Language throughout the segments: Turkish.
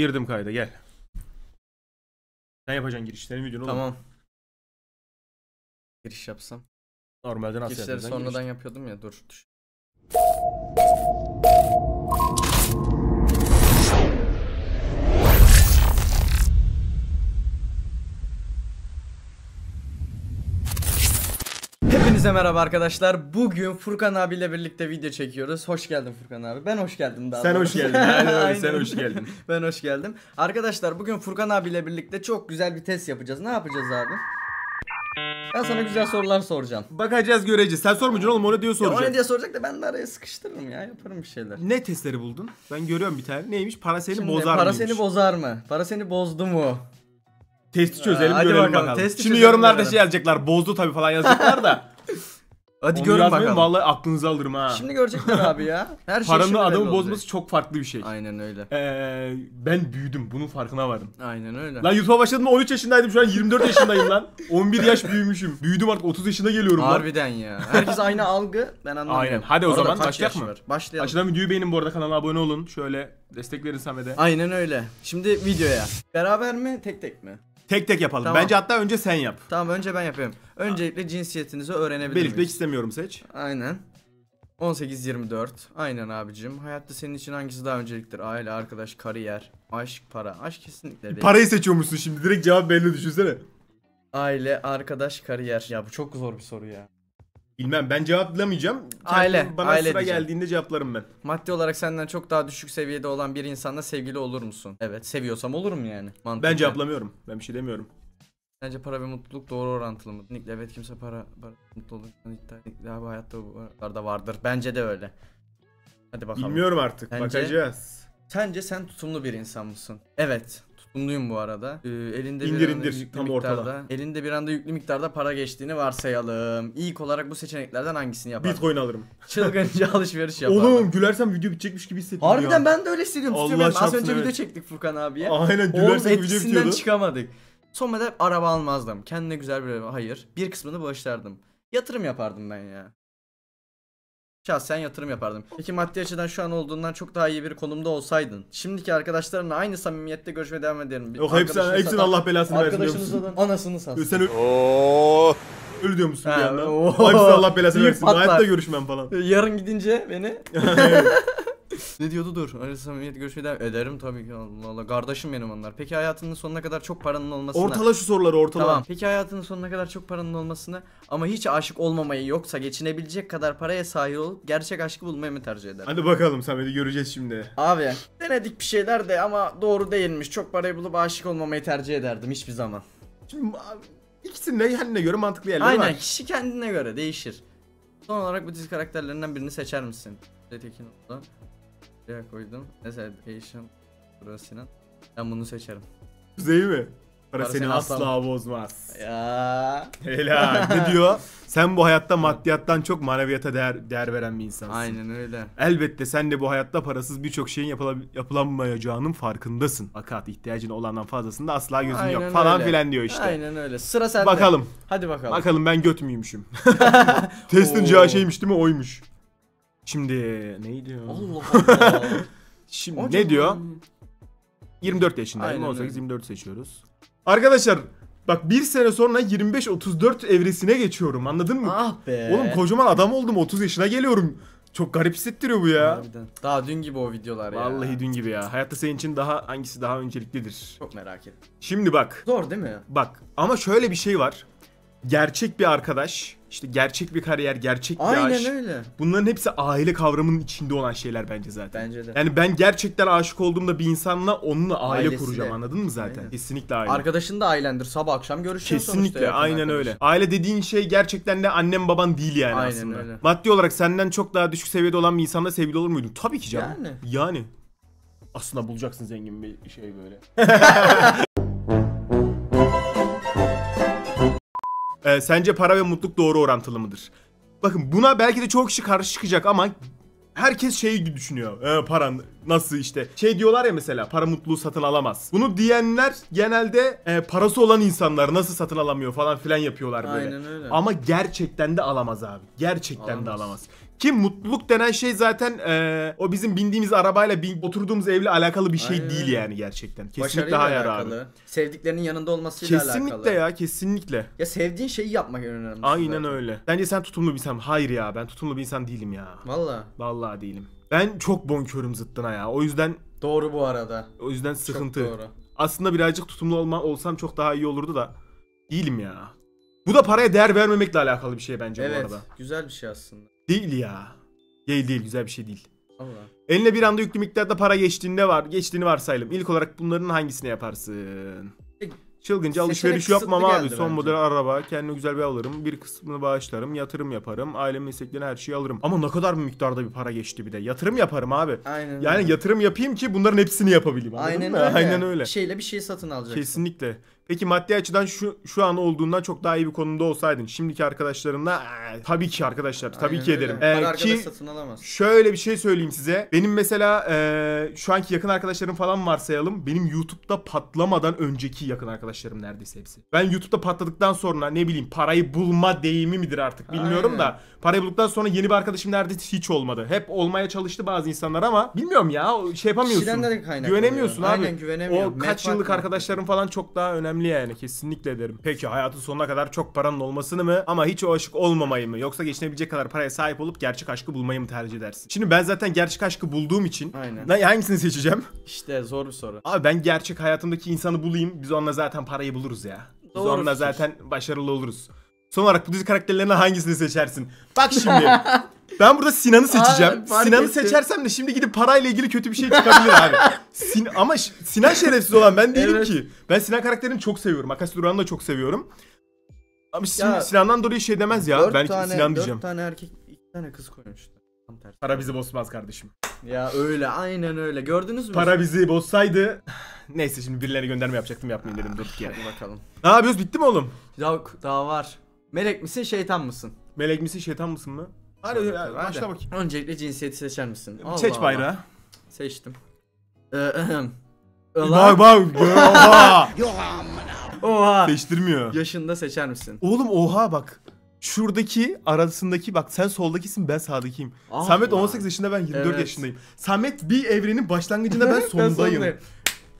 Girdim kayda gel. Sen yapacaksın girişlerin videonu Tamam. Olur. Giriş yapsam. Normalde nasıl Girişleri sonradan giriştim? yapıyordum ya dur. Düş. Herkese merhaba arkadaşlar. Bugün Furkan abiyle birlikte video çekiyoruz. Hoş geldin Furkan abi. Ben hoş geldim daha. Sen doğrusu. hoş geldin. Aynen öyle. Sen hoş geldin. ben hoş geldim. Arkadaşlar bugün Furkan abiyle birlikte çok güzel bir test yapacağız. Ne yapacağız abi? Ben sana güzel sorular soracağım. Bakacağız göreceğiz. Sen sormayacaksın oğlum o ne diyor soracak. Ona o ne diye soracak da ben de araya sıkıştırırım ya yaparım bir şeyler. Ne testleri buldun? Ben görüyorum bir tane. Neymiş? Para seni Şimdi, bozar mı? Para seni bozar mı? Para seni bozdu mu? Testi çözelim ee, Aa, görelim bakalım. bakalım. Testi Şimdi yorumlarda şey yazacaklar. Bozdu tabii falan yazacaklar da. Hadi Onu görün bakalım. Vallahi aklınızı alırım ha. Şimdi görecekler abi ya. Her şey Paranın adamı bozması olacak. çok farklı bir şey. Aynen öyle. Ee, ben büyüdüm. Bunun farkına vardım. Aynen öyle. Lan YouTube'a başladığımda 13 yaşındaydım. Şu an 24 yaşındayım lan. 11 yaş büyümüşüm. Büyüdüm artık 30 yaşına geliyorum lan. Harbiden ya. Herkes aynı algı. Ben anlamıyorum. Aynen. Hadi o Orada zaman başlayalım mı? var? Başlayalım. Aşağıdan videoyu beğenin bu arada kanala abone olun. Şöyle destek verin Samet'e. Aynen öyle. Şimdi videoya. Beraber mi tek tek mi? Tek tek yapalım. Tamam. Bence hatta önce sen yap. Tamam önce ben yapayım. Öncelikle cinsiyetinizi öğrenebilir Belirtmek miyiz? istemiyorum seç. Aynen. 18-24. Aynen abicim. Hayatta senin için hangisi daha önceliktir? Aile, arkadaş, kariyer, aşk, para. Aşk kesinlikle değil. Parayı seçiyormuşsun şimdi. Direkt cevap belli düşünsene. Aile, arkadaş, kariyer. Ya bu çok zor bir soru ya. Bilmem ben cevaplamayacağım. Kendim aile. Bana aile sıra diyeceğim. geldiğinde cevaplarım ben. Maddi olarak senden çok daha düşük seviyede olan bir insanla sevgili olur musun? Evet seviyorsam olurum yani. Mantıklı. Ben cevaplamıyorum. Ben bir şey demiyorum. Sence para ve mutluluk doğru orantılı mı? Nikle evet kimse para, para mutlu olur. Nikle bu hayatta da vardır. Bence de öyle. Hadi bakalım. Bilmiyorum artık. Bence, bakacağız. Sence sen tutumlu bir insan mısın? Evet tutumluyum bu arada. Ee, elinde indir, bir anda indir, tam miktarda, ortada. elinde bir anda yüklü miktarda para geçtiğini varsayalım. İlk olarak bu seçeneklerden hangisini yapar? Bitcoin alırım. Çılgınca alışveriş yapar. Oğlum gülersem video bitecekmiş gibi hissediyorum Harbiden ben de öyle hissediyorum. Allah Tutuyorum. Az önce evet. video çektik Furkan abiye. Aynen gülersem video bitiyordu. çıkamadık. Son da araba almazdım. Kendine güzel bir araba. Hayır. Bir kısmını bağışlardım. Yatırım yapardım ben ya. Şahsen yatırım yapardım. Peki maddi açıdan şu an olduğundan çok daha iyi bir konumda olsaydın. Şimdiki arkadaşlarınla aynı samimiyette görüşmeye devam ederim. Yok hepsi, arkadaşını hepsini satan- Allah belasını versin diyor musun? anasını satsın. Sen ö- Oo. ölü diyor musun bir yandan? Hepsini Allah belasını Bir versin. Hayatta görüşmem falan. Yarın gidince beni ne diyordu dur. Arası samimiyet görüşmeyi devam ederim tabii ki. Allah Allah. Kardeşim benim onlar. Peki hayatının sonuna kadar çok paranın olmasına. Ortala şu soruları ortala. Tamam. Peki hayatının sonuna kadar çok paranın olmasına ama hiç aşık olmamayı yoksa geçinebilecek kadar paraya sahip olup gerçek aşkı bulmayı mı tercih eder? Hadi bakalım Samet'i göreceğiz şimdi. Abi denedik bir şeyler de ama doğru değilmiş. Çok parayı bulup aşık olmamayı tercih ederdim hiçbir zaman. Şimdi abi, ikisinin de kendine göre mantıklı yerler. Aynen, var. Aynen kişi kendine göre değişir. Son olarak bu dizi karakterlerinden birini seçer misin? Detekin oldu buraya koydum. Mesela education burasının. Ben bunu seçerim. Kuzey mi? Para, Para seni, seni asla, bozmaz. Ya. Helal. ne diyor? Sen bu hayatta maddiyattan çok maneviyata değer, değer veren bir insansın. Aynen öyle. Elbette sen de bu hayatta parasız birçok şeyin yapıla- yapılamayacağının farkındasın. Fakat ihtiyacın olandan fazlasında asla gözün Aynen yok falan filan diyor işte. Aynen öyle. Sıra sende. Bakalım. Hadi bakalım. Bakalım ben göt müymüşüm? Testin şeymiş değil mi? Oymuş. Şimdi ne diyor? Allah Allah. Şimdi Hocam. ne diyor? 24 yaşında. Aynen 18 24 seçiyoruz. Arkadaşlar bak bir sene sonra 25-34 evresine geçiyorum anladın mı? Ah be. Oğlum kocaman adam oldum 30 yaşına geliyorum. Çok garip hissettiriyor bu ya. Harbiden. Daha dün gibi o videolar ya. Vallahi dün gibi ya. Hayatta senin için daha hangisi daha önceliklidir? Çok merak ettim. Şimdi bak. Zor değil mi? Bak ama şöyle bir şey var gerçek bir arkadaş, işte gerçek bir kariyer, gerçek bir Aynen aşk. öyle. Bunların hepsi aile kavramının içinde olan şeyler bence zaten. Bence de. Yani ben gerçekten aşık olduğumda bir insanla onunla aile Ailesi kuracağım de. anladın mı zaten? Aynen. Kesinlikle aile. Arkadaşın da ailendir. Sabah akşam görüşüyor Kesinlikle yakın aynen arkadaş. öyle. Aile dediğin şey gerçekten de annem baban değil yani Aynen aslında. öyle. Maddi olarak senden çok daha düşük seviyede olan bir insanla sevgili olur muydun? Tabii ki canım. Yani. Yani. Aslında bulacaksın zengin bir şey böyle. E, sence para ve mutluluk doğru orantılı mıdır? Bakın buna belki de çok kişi karşı çıkacak ama herkes şeyi düşünüyor. E, paran nasıl işte. Şey diyorlar ya mesela para mutluluğu satın alamaz. Bunu diyenler genelde e, parası olan insanlar nasıl satın alamıyor falan filan yapıyorlar böyle. Aynen öyle. Ama gerçekten de alamaz abi. Gerçekten alamaz. de alamaz. Ki mutluluk denen şey zaten e, o bizim bindiğimiz arabayla bin, oturduğumuz evle alakalı bir şey Aynen. değil yani gerçekten. Kesinlikle Başarıyla hayır alakalı. abi. Sevdiklerinin yanında olması Kesinlikle alakalı. ya kesinlikle. Ya sevdiğin şeyi yapmak en önemlisi. Aynen zaten. öyle. Bence sen tutumlu bir insan. Hayır ya ben tutumlu bir insan değilim ya. Valla. valla değilim. Ben çok bonkörüm zıttına ya. O yüzden Doğru bu arada. o yüzden sıkıntı. Çok doğru. Aslında birazcık tutumlu olma, olsam çok daha iyi olurdu da değilim ya. Bu da paraya değer vermemekle alakalı bir şey bence bu arada. evet. Güzel bir şey aslında. Değil ya. Değil değil güzel bir şey değil. Allah. Eline bir anda yüklü miktarda para geçtiğinde var. Geçtiğini varsayalım. İlk olarak bunların hangisini yaparsın? Çılgınca alışveriş yapmam abi. Son model araba. Kendime güzel bir alırım. Bir kısmını bağışlarım. Yatırım yaparım. Ailemin isteklerine her şeyi alırım. Ama ne kadar bir miktarda bir para geçti bir de. Yatırım yaparım abi. Aynen Yani öyle. yatırım yapayım ki bunların hepsini yapabileyim. Aynen öyle. Aynen öyle. Şeyle bir şey satın alacaksın. Kesinlikle. Peki maddi açıdan şu şu an olduğundan çok daha iyi bir konumda olsaydın şimdiki arkadaşlarımla ee, tabii ki arkadaşlar tabii ki öyle. ederim. Ee, arkadaş ki satın alamaz. şöyle bir şey söyleyeyim size. Benim mesela ee, şu anki yakın arkadaşlarım falan varsayalım. Benim YouTube'da patlamadan önceki yakın arkadaşlarım neredeyse hepsi. Ben YouTube'da patladıktan sonra ne bileyim parayı bulma deyimi midir artık bilmiyorum Aynen. da parayı bulduktan sonra yeni bir arkadaşım neredeyse hiç olmadı. Hep olmaya çalıştı bazı insanlar ama bilmiyorum ya şey yapamıyorsun. Kişiden de Güvenemiyorsun abi. Aynen, güvenemiyorum. O kaç Menfaat yıllık var. arkadaşların falan çok daha önemli önemli yani kesinlikle derim. Peki hayatın sonuna kadar çok paranın olmasını mı ama hiç o aşık olmamayı mı yoksa geçinebilecek kadar paraya sahip olup gerçek aşkı bulmayı mı tercih edersin? Şimdi ben zaten gerçek aşkı bulduğum için Aynen. hangisini seçeceğim? İşte zor bir soru. Abi ben gerçek hayatımdaki insanı bulayım biz onunla zaten parayı buluruz ya. Biz onunla zaten başarılı oluruz. Son olarak bu dizi karakterlerinden hangisini seçersin? Bak şimdi. Ben burada Sinan'ı seçeceğim. Aa, Sinan'ı ettim. seçersem de şimdi gidip parayla ilgili kötü bir şey çıkabilir abi. Sin ama Sinan şerefsiz olan ben değilim evet. ki. Ben Sinan karakterini çok seviyorum. Akasya Duran'ı da çok seviyorum. Ama ya, Sinan'dan dolayı şey demez ya. Ben tane, Sinan diyeceğim. 4 tane erkek, 2 tane kız koymuştu. Tam tersi. Para bizi bozmaz kardeşim. Ya öyle aynen öyle. Gördünüz mü? Para bizi bozsaydı Neyse şimdi birilerine gönderme yapacaktım yapmayayım dedim durduk yere. Hadi bakalım. Ne yapıyoruz bitti mi oğlum? Yok daha var. Melek misin şeytan mısın? Melek misin şeytan mısın mı? Hadi, hadi, başla bakayım. Öncelikle cinsiyeti seçer misin? Allah Seç bayrağı. Allah. Seçtim. Ee, bak bak. Oha. Seçtirmiyor. Yaşında seçer misin? Oğlum oha bak. Şuradaki arasındaki bak sen soldakisin ben sağdakiyim. Ah Samet 18 yaşında ben 24 evet. yaşındayım. Samet bir evrenin başlangıcında ben sonundayım. ben sonundayım.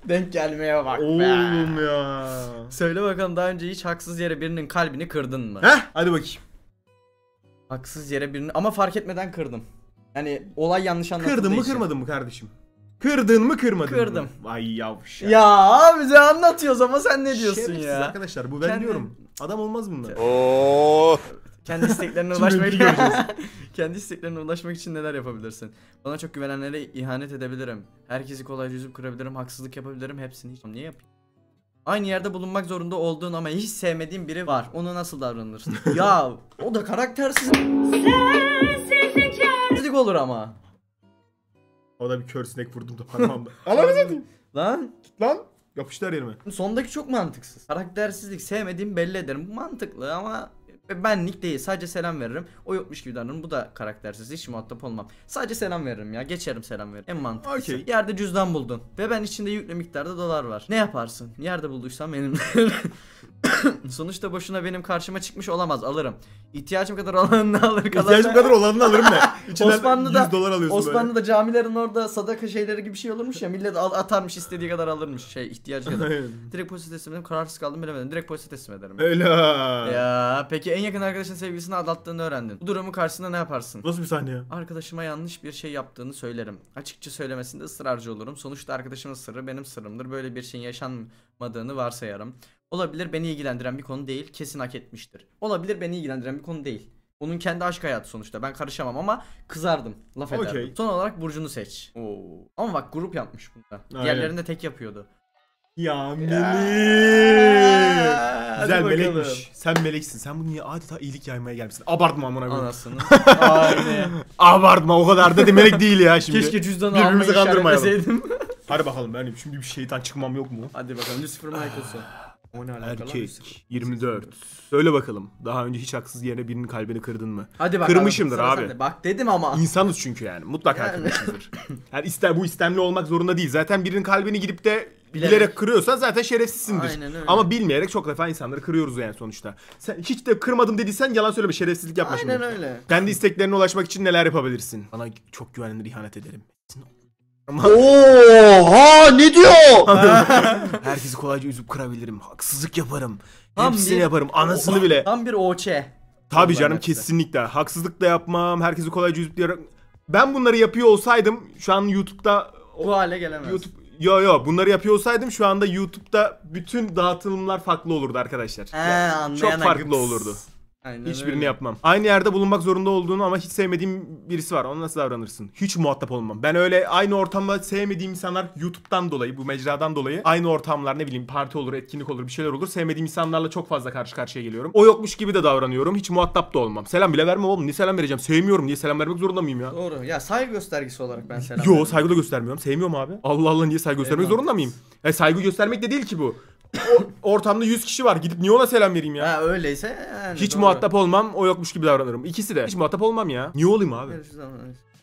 Denk gelmeye bak Oğlum be. ya. Söyle bakalım daha önce hiç haksız yere birinin kalbini kırdın mı? Heh hadi bakayım. Haksız yere birini ama fark etmeden kırdım. Yani olay yanlış anlatıldı. Kırdın mı işte. kırmadın mı kardeşim? Kırdın mı kırmadın Kırdım. mı? Kırdım. Ay yavşak. Ya bize anlatıyoruz ama sen ne diyorsun Şerefsiz ya? arkadaşlar bu ben Kendim... diyorum. Adam olmaz bunlar. Oo. Oh kendi isteklerine ulaşmak için kendi isteklerine ulaşmak için neler yapabilirsin? Bana çok güvenenlere ihanet edebilirim. Herkesi kolayca yüzüp kırabilirim, haksızlık yapabilirim, hepsini hiç niye yapayım? Aynı yerde bulunmak zorunda olduğun ama hiç sevmediğin biri var. onu nasıl davranırsın? ya o da karaktersiz. Sensizlik olur ama. O da bir kör sinek vurdum da parmağımda. Ananı Lan. Lan. Yapıştır yerime. Sondaki çok mantıksız. Karaktersizlik sevmediğim belli ederim. mantıklı ama ve benlik değil sadece selam veririm. O yokmuş gibi davranırım. Bu da karaktersiz hiç muhatap olmam. Sadece selam veririm ya. Geçerim selam veririm. En mantıklısı. Okay. Yerde cüzdan buldun. Ve ben içinde yüklü miktarda dolar var. Ne yaparsın? Yerde bulduysam benim Sonuçta boşuna benim karşıma çıkmış olamaz alırım. İhtiyacım kadar olanını alırım. İhtiyacım kadar olanını alırım ne? İçinden Osmanlı'da, 100 dolar alıyorsun Osmanlı'da böyle. camilerin orada sadaka şeyleri gibi bir şey olurmuş ya. Millet al, atarmış istediği kadar alırmış şey ihtiyacı kadar. Direkt polise teslim ederim. Kararsız kaldım bilemedim. Direkt polise teslim ederim. Öyle. Ya peki en yakın arkadaşın sevgilisini aldattığını öğrendin. Bu durumu karşısında ne yaparsın? Nasıl bir saniye? Arkadaşıma yanlış bir şey yaptığını söylerim. Açıkça söylemesinde ısrarcı olurum. Sonuçta arkadaşımın sırrı benim sırrımdır. Böyle bir şeyin yaşanmadığını varsayarım. Olabilir beni ilgilendiren bir konu değil. Kesin hak etmiştir. Olabilir beni ilgilendiren bir konu değil. Onun kendi aşk hayatı sonuçta. Ben karışamam ama kızardım. Laf ederdim. Okey. Son olarak Burcu'nu seç. Oo. Ama bak grup yapmış bunda. Diğerlerinde tek yapıyordu. Ya melek. Güzel bakalım. melekmiş. Sen meleksin. Sen bunu niye adeta iyilik yaymaya gelmişsin? Abartma amına koyayım. Anasını. Aynen. Abartma o kadar da melek değil ya şimdi. Keşke cüzdanı almayı Birbirimizi kandırmayalım. Hadi bakalım benim şimdi bir şeytan çıkmam yok mu? Hadi bakalım Lucifer Michaelson. Ah. Erkek 24. Söyle bakalım. Daha önce hiç haksız yerine birinin kalbini kırdın mı? Hadi bak. Kırmışımdır abi. abi. Bak dedim ama. İnsanız çünkü yani. Mutlaka yani. kırmışızdır. Yani ister bu istemli olmak zorunda değil. Zaten birinin kalbini gidip de bilerek, bilerek kırıyorsan zaten şerefsizsindir. Aynen öyle. Ama bilmeyerek çok defa insanları kırıyoruz yani sonuçta. Sen hiç de kırmadım dediysen yalan söyleme şerefsizlik yapma Aynen şimdi. öyle. Kendi isteklerine ulaşmak için neler yapabilirsin? Bana çok güvenilir ihanet ederim. Oha ne diyor? Herkesi kolayca üzüp kırabilirim. Haksızlık yaparım. Tam Hepsini bir- yaparım. Anasını bile. Tam bir oçe. Tabii Bunların canım hepsi. kesinlikle. Haksızlık da yapmam. Herkesi kolayca üzüp diyorum. Ben bunları yapıyor olsaydım şu an YouTube'da Bu hale gelemez. YouTube Yo yo bunları yapıyor olsaydım şu anda YouTube'da bütün dağıtılımlar farklı olurdu arkadaşlar. He, anlayan Çok farklı agıps. olurdu. Aynen Hiçbirini öyle. yapmam. Aynı yerde bulunmak zorunda olduğunu ama hiç sevmediğim birisi var. Ona nasıl davranırsın? Hiç muhatap olmam. Ben öyle aynı ortamda sevmediğim insanlar YouTube'dan dolayı, bu mecradan dolayı aynı ortamlar ne bileyim parti olur, etkinlik olur, bir şeyler olur. Sevmediğim insanlarla çok fazla karşı karşıya geliyorum. O yokmuş gibi de davranıyorum. Hiç muhatap da olmam. Selam bile vermem oğlum. Niye selam vereceğim? Sevmiyorum. Niye selam vermek zorunda mıyım ya? Doğru. Ya saygı göstergesi olarak ben selam Yo saygı da göstermiyorum. Sevmiyorum abi. Allah Allah niye saygı göstermek Eyvallah. zorunda mıyım? E, saygı göstermek de değil ki bu ortamda 100 kişi var. Gidip niye ona selam vereyim ya? Ha öyleyse yani Hiç doğru. muhatap olmam. O yokmuş gibi davranırım. İkisi de. Hiç muhatap olmam ya. Niye olayım abi?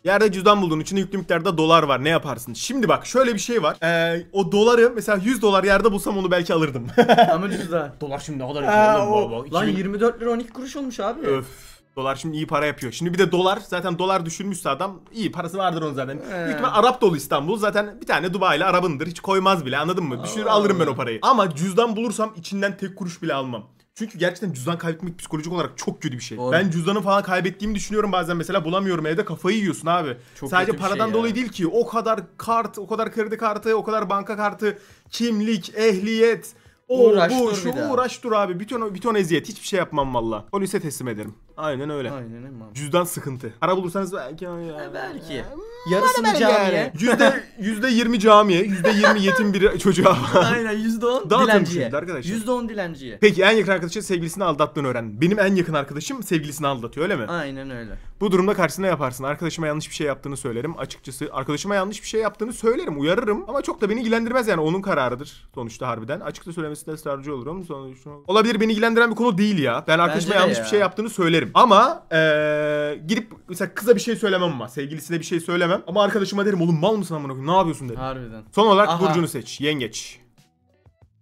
Yerde cüzdan buldun. İçinde yüklü miktarda dolar var. Ne yaparsın? Şimdi bak şöyle bir şey var. Ee, o doları mesela 100 dolar yerde bulsam onu belki alırdım. Ama cüzdan. Dolar şimdi ne kadar? Ha, o, baba, 2000... Lan 24 lira 12 kuruş olmuş abi. Öf. Dolar şimdi iyi para yapıyor. Şimdi bir de dolar zaten dolar düşürmüşse adam iyi parası vardır onun zaten. Ee. Büyük ihtimal Arap dolu İstanbul zaten bir tane Dubai ile Arabındır Hiç koymaz bile anladın mı? Düşür alırım ben o parayı. Ama cüzdan bulursam içinden tek kuruş bile almam. Çünkü gerçekten cüzdan kaybetmek psikolojik olarak çok kötü bir şey. Doğru. Ben cüzdanı falan kaybettiğimi düşünüyorum bazen mesela bulamıyorum evde kafayı yiyorsun abi. Çok Sadece şey paradan şey dolayı değil ki o kadar kart, o kadar kredi kartı, o kadar banka kartı, kimlik, ehliyet, o uğraş bu şu uğraş dur abi. Bir ton, bir ton eziyet hiçbir şey yapmam valla. Polise teslim ederim. Aynen öyle. Aynen imam. Cüzdan sıkıntı. Ara bulursanız belki. Hani ya. Belki. Yarısı Yarısını camiye. Yüzde, yüzde yirmi camiye, yüzde yirmi yetim bir çocuğa. Aynen yüzde on şey dilenciye. arkadaşlar. Yüzde on dilenciye. Peki en yakın arkadaşın sevgilisini aldattığını öğren. Benim en yakın arkadaşım sevgilisini aldatıyor öyle mi? Aynen öyle. Bu durumda karşısına yaparsın. Arkadaşıma yanlış bir şey yaptığını söylerim. Açıkçası arkadaşıma yanlış bir şey yaptığını söylerim. Uyarırım. Ama çok da beni ilgilendirmez yani. Onun kararıdır sonuçta harbiden. Açıkça de ısrarcı olurum. Sonuçta... Olabilir beni ilgilendiren bir konu değil ya. Ben arkadaşıma Bence yanlış ya. bir şey yaptığını söylerim söylerim. Ama ee, gidip mesela kıza bir şey söylemem ama. Sevgilisine bir şey söylemem. Ama arkadaşıma derim oğlum mal mısın amına koyayım ne yapıyorsun derim. Harbiden. Son olarak Aha. burcunu seç. Yengeç.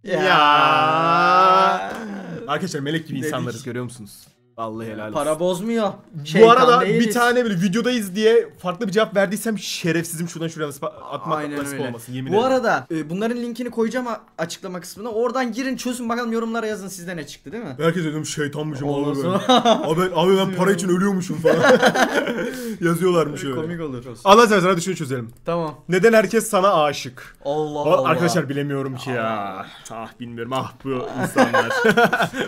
Ya. ya. Arkadaşlar melek gibi insanlarız görüyor musunuz? Allah helal olsun. Para bozmuyor. Şeytan Bu arada değiliz. bir tane bile videodayız diye farklı bir cevap verdiysem şerefsizim şuradan şuraya nasip atmak Aynen nasip öyle. olmasın yemin Bu ederim. arada e, bunların linkini koyacağım açıklama kısmına. Oradan girin çözün bakalım yorumlara yazın sizde ne çıktı değil mi? Herkes dedim şeytanmışım Allah ben. abi, abi ben para için ölüyormuşum falan. Yazıyorlarmış öyle. Komik olur. Allah sen sana düşünü çözelim. Tamam. Neden herkes sana aşık? Allah Allah. Arkadaşlar bilemiyorum ki ya. Ah, ah bilmiyorum ah bu insanlar.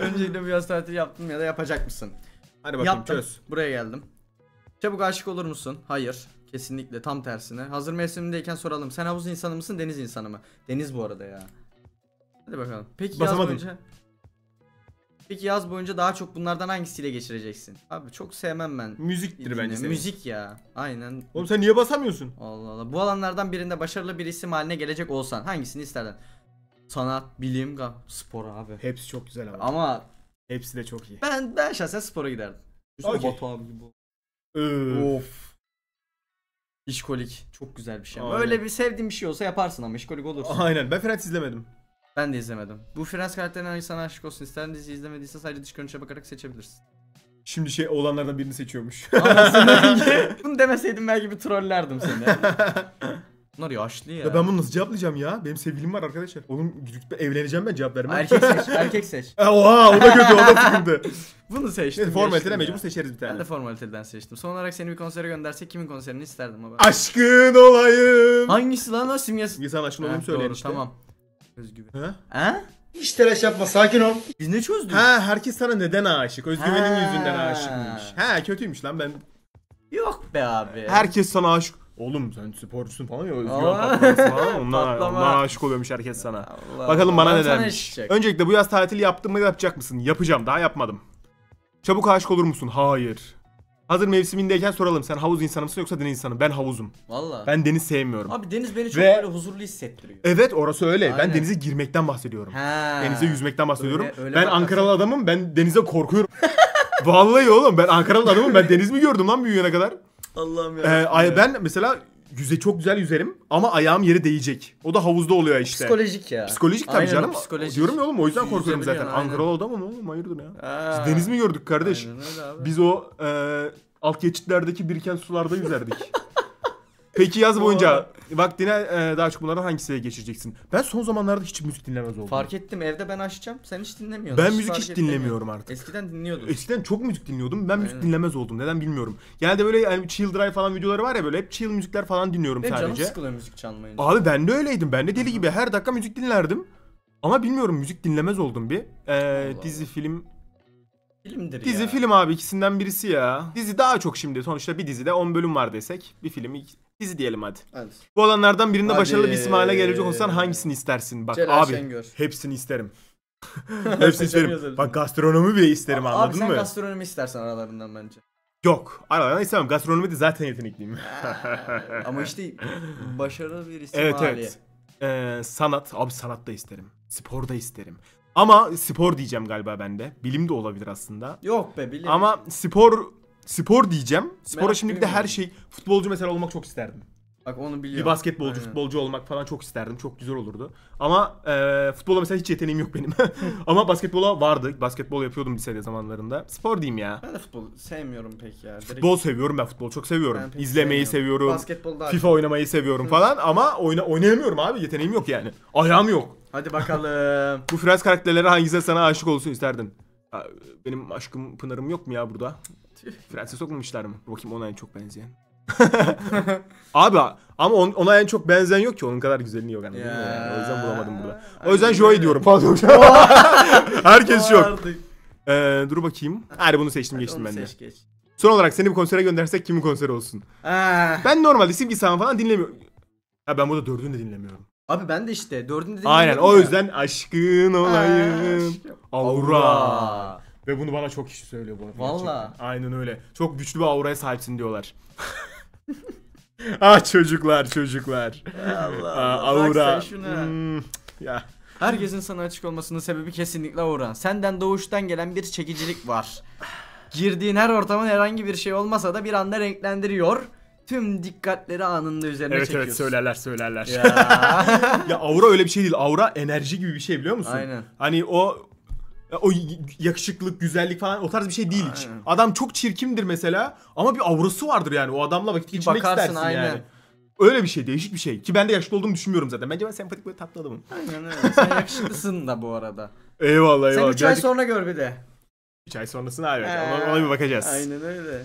Öncelikle bu yaz tatili yaptım ya da yapacak mısın? yapacaksın. Hadi bakayım Yaptım. çöz. Buraya geldim. Çabuk aşık olur musun? Hayır. Kesinlikle tam tersine. Hazır mevsimindeyken soralım. Sen havuz insanı mısın deniz insanı mı? Deniz bu arada ya. Hadi bakalım. Peki Basamadım. yaz boyunca... Peki yaz boyunca daha çok bunlardan hangisiyle geçireceksin? Abi çok sevmem ben. Müziktir dinle. bence Müzik ya. Aynen. Oğlum sen niye basamıyorsun? Allah Allah. Bu alanlardan birinde başarılı bir isim haline gelecek olsan hangisini isterdin? Sanat, bilim, spor abi. Hepsi çok güzel abi. Ama Hepsi de çok iyi. Ben ben şahsen spora giderdim. Düşünsene Okey. abi gibi. Of. İşkolik çok güzel bir şey. ama Aynen. Öyle bir sevdiğin bir şey olsa yaparsın ama işkolik olursun. Aynen. Ben Friends izlemedim. Ben de izlemedim. Bu Frens karakterine hangi sana aşık olsun ister dizi izlemediysen sadece dış görünüşe bakarak seçebilirsin. Şimdi şey olanlardan birini seçiyormuş. Bunu demeseydim belki bir trollerdim seni. Bunlar yaşlı ya. ya ben bunu nasıl cevaplayacağım ya? Benim sevgilim var arkadaşlar. Oğlum evleneceğim ben cevap vermem. Erkek seç, erkek seç. E, oha o da kötü o da sıkıntı. bunu seçtim. formaliteden mecbur seçeriz bir tane. Ben de formaliteden seçtim. Son olarak seni bir konsere göndersek kimin konserini isterdim abi? Aşkın olayım. Hangisi lan o simge? Simge sen aşkın olayım söyleyin işte. Tamam. Özgüven. Ha? Ha? Hiç telaş yapma sakin ol. Biz ne çözdük? Ha herkes sana neden aşık? Özgüvenin ha. yüzünden aşıkmış. Ha kötüymüş lan ben. Yok be abi. Herkes sana aşık. Oğlum sen sporcusun falan ya özgüven Aa. patlaması falan. Ondan, ondan aşık oluyormuş herkes sana. Allah Bakalım bana Allah ne dermiş. Öncelikle bu yaz tatil yaptın mı yapacak mısın? Yapacağım daha yapmadım. Çabuk aşık olur musun? Hayır. Hazır mevsimindeyken soralım sen havuz insanı mısın yoksa deniz insanı? mı? Ben havuzum. Valla. Ben deniz sevmiyorum. Abi deniz beni çok Ve- böyle huzurlu hissettiriyor. Evet orası öyle. Ben Aynen. denize girmekten bahsediyorum. He. Denize yüzmekten bahsediyorum. Öyle- öyle ben Ankaralı adamım. Ben denize korkuyorum. Vallahi oğlum ben Ankaralı adamım. Ben deniz mi gördüm lan büyüyene kadar? Allah'ım Ee, ay, ben mesela yüze çok güzel yüzerim ama ayağım yere değecek. O da havuzda oluyor işte. Psikolojik ya. Psikolojik tabii aynen, canım. Psikolojik. Diyorum ya oğlum o yüzden korkuyorum zaten. Aynen. Ankaralı odam ama oğlum hayırdır ya. Biz deniz mi gördük kardeş? Biz o e, alt geçitlerdeki biriken sularda yüzerdik. Peki yaz boyunca vaktine e, daha çok bunlardan hangisiyle geçireceksin? Ben son zamanlarda hiç müzik dinlemez oldum. Fark ettim evde ben açacağım. Sen hiç dinlemiyorsun. Ben müzik hiç dinlemiyorum artık. Eskiden dinliyordum. Eskiden çok müzik dinliyordum. Ben müzik Aynen. dinlemez oldum. Neden bilmiyorum. Genelde böyle yani chill drive falan videoları var ya böyle hep chill müzikler falan dinliyorum Benim sadece. canım sıkılıyor müzik çalmayınca. Abi ben de öyleydim. Ben de deli gibi her dakika müzik dinlerdim. Ama bilmiyorum müzik dinlemez oldum bir. Ee, dizi, film Filmdir Dizi ya. film abi ikisinden birisi ya. Dizi daha çok şimdi sonuçta bir dizide 10 bölüm var desek. Bir film dizi diyelim hadi. Hadi. Bu alanlardan birinde Hadi. başarılı bir İsmail'e gelecek olsan hangisini istersin? Bak Celal abi Şengör. hepsini isterim. hepsini isterim. Bak gastronomi bile isterim Abi anladın sen mı? gastronomi istersen aralarından bence. Yok. Aralardan istemem. gastronomi de zaten yetenekliyim. Ama işte başarılı bir isim evet hali. evet. Ee, sanat. Abi sanat da isterim. Spor da isterim. Ama spor diyeceğim galiba ben de. Bilim de olabilir aslında. Yok be bilim. Ama spor spor diyeceğim. Spora şimdi bir de her şey futbolcu mesela olmak çok isterdim. Bak onu Bir basketbolcu, Aynen. futbolcu olmak falan çok isterdim. Çok güzel olurdu. Ama e, futbola mesela hiç yeteneğim yok benim. Ama basketbola vardı. Basketbol yapıyordum lisede zamanlarında. Spor diyeyim ya. Ben de futbol sevmiyorum pek ya. Direkt Futbol seviyorum ben futbol çok seviyorum. Ben pek İzlemeyi sevmiyorum. Basketbol daha FIFA oynamayı seviyorum falan ama oyna oynayamıyorum abi. Yeteneğim yok yani. Ayağım yok. Hadi bakalım. Bu Frens karakterleri hangisine sana aşık olsun isterdin? Benim aşkım Pınar'ım yok mu ya burada? Frens'e sokmamışlar mı? Bakayım ona en çok benzeyen. Abi ama on- ona en çok benzeyen yok ki onun kadar güzelliği yok anladın mı? Yani o yüzden bulamadım burada. O yüzden Aynen Joey diyorum. Herkes yok. Ee, dur bakayım. Hadi bunu seçtim geçtim Onu ben de. geç. Son olarak seni bir konsere göndersek kimin konseri olsun? Ah. Ben normalde Simki Sağan falan dinlemiyorum. Ha ben burada dördünü de dinlemiyorum. Abi ben de işte dördünü dedim. Aynen o ya. yüzden aşkın olayım. Aşk. Aura. Ve bunu bana çok kişi söylüyor bu. arada. Valla. Aynen öyle. Çok güçlü bir auraya sahipsin diyorlar. ah çocuklar çocuklar. Allah. Ah, Aa, aura. Bak sen şuna. Hmm, ya. Herkesin sana açık olmasının sebebi kesinlikle aura. Senden doğuştan gelen bir çekicilik var. Girdiğin her ortamın herhangi bir şey olmasa da bir anda renklendiriyor tüm dikkatleri anında üzerine evet, çekiyorsun. Evet evet söylerler söylerler. Ya. ya aura öyle bir şey değil. Aura enerji gibi bir şey biliyor musun? Aynen. Hani o o yakışıklık, güzellik falan o tarz bir şey değil aynen. hiç. Adam çok çirkindir mesela ama bir aurası vardır yani. O adamla vakit geçirmek Bakarsın, istersin aynen. yani. Öyle bir şey, değişik bir şey. Ki ben de yaşlı olduğumu düşünmüyorum zaten. Bence ben sempatik böyle tatlı adamım. Aynen öyle. Sen yakışıklısın da bu arada. Eyvallah eyvallah. Sen 3 ay sonra gör bir de. 3 ay sonrasını abi. Ona, ona bir bakacağız. Aynen öyle.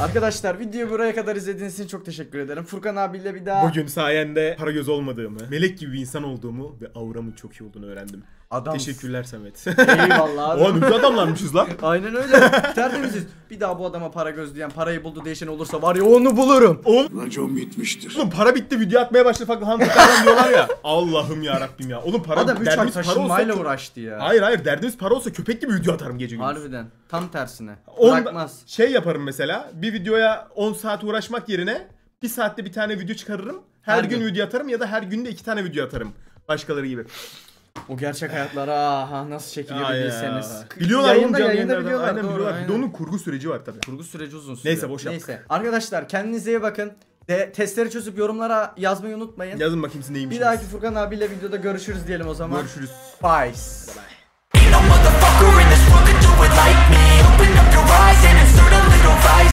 Arkadaşlar videoyu buraya kadar izlediğiniz için çok teşekkür ederim. Furkan abiyle bir daha... Bugün sayende para göz olmadığımı, melek gibi bir insan olduğumu ve auramın çok iyi olduğunu öğrendim. Adam. Teşekkürler Samet. Eyvallah abi. Oğlum biz adamlarmışız lan. Aynen öyle. Tertemiziz. Bir daha bu adama para gözleyen parayı buldu değişen olursa var ya onu bulurum. Oğlum. Racon bitmiştir. Oğlum para bitti video atmaya başladı farklı hanımefendilerden diyorlar ya. Allah'ım yarabbim ya. Oğlum para Adam 3 ay derdimiz para olsa. taşınmayla uğraştı ya. Hayır hayır derdimiz para olsa köpek gibi video atarım gece gündüz. Harbiden. Tam tersine. On- Bırakmaz. Şey yaparım mesela. Bir videoya 10 saat uğraşmak yerine bir saatte bir tane video çıkarırım. Her, Her gün. gün video atarım ya da her günde iki tane video atarım. Başkaları gibi. O gerçek hayatlar aha ah, nasıl çekiliyor Ay ah, Biliyorlar Yayında, canlı yayında yayınlardan. biliyorlar, Aynen doğru, biliyorlar. Bir onun kurgu süreci var tabii. Kurgu süreci uzun sürüyor. Neyse boş yaptık. Neyse arkadaşlar kendinize iyi bakın. De, testleri çözüp yorumlara yazmayı unutmayın. Yazın bakayım siz neymiş. Bir dahaki Furkan abiyle videoda görüşürüz diyelim o zaman. Görüşürüz. Bye. Ain't